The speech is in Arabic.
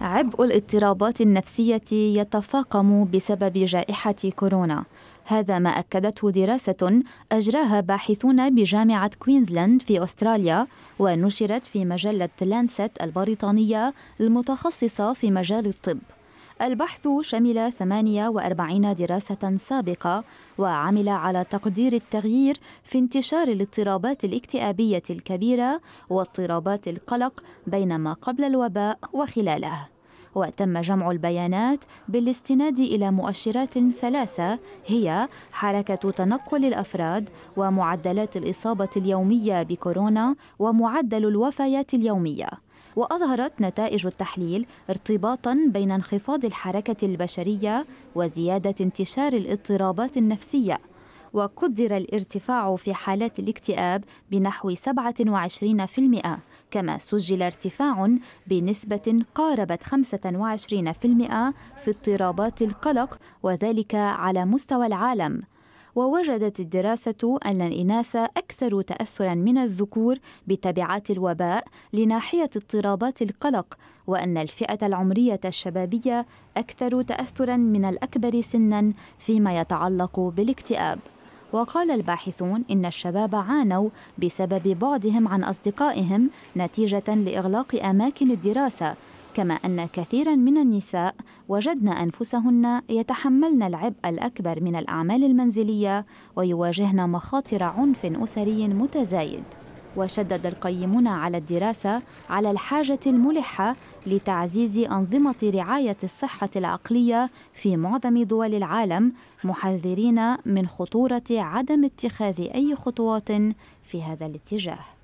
عبء الاضطرابات النفسية يتفاقم بسبب جائحة كورونا هذا ما أكدته دراسة أجراها باحثون بجامعة كوينزلاند في أستراليا ونشرت في مجلة لانست البريطانية المتخصصة في مجال الطب البحث شمل 48 دراسة سابقة وعمل على تقدير التغيير في انتشار الاضطرابات الاكتئابية الكبيرة واضطرابات القلق بين ما قبل الوباء وخلاله. وتم جمع البيانات بالاستناد الى مؤشرات ثلاثه هي حركه تنقل الافراد ومعدلات الاصابه اليوميه بكورونا ومعدل الوفيات اليوميه وأظهرت نتائج التحليل ارتباطاً بين انخفاض الحركة البشرية وزيادة انتشار الاضطرابات النفسية وقدر الارتفاع في حالات الاكتئاب بنحو 27% كما سجل ارتفاع بنسبة قاربت 25% في اضطرابات القلق وذلك على مستوى العالم ووجدت الدراسة أن الإناث أكثر تأثرا من الذكور بتبعات الوباء لناحية اضطرابات القلق وأن الفئة العمرية الشبابية أكثر تأثرا من الأكبر سنا فيما يتعلق بالاكتئاب وقال الباحثون إن الشباب عانوا بسبب بعدهم عن أصدقائهم نتيجة لإغلاق أماكن الدراسة كما أن كثيرا من النساء وجدن أنفسهن يتحملن العبء الأكبر من الأعمال المنزلية ويواجهن مخاطر عنف أسري متزايد وشدد القيمون على الدراسة على الحاجة الملحة لتعزيز أنظمة رعاية الصحة العقلية في معظم دول العالم محذرين من خطورة عدم اتخاذ أي خطوات في هذا الاتجاه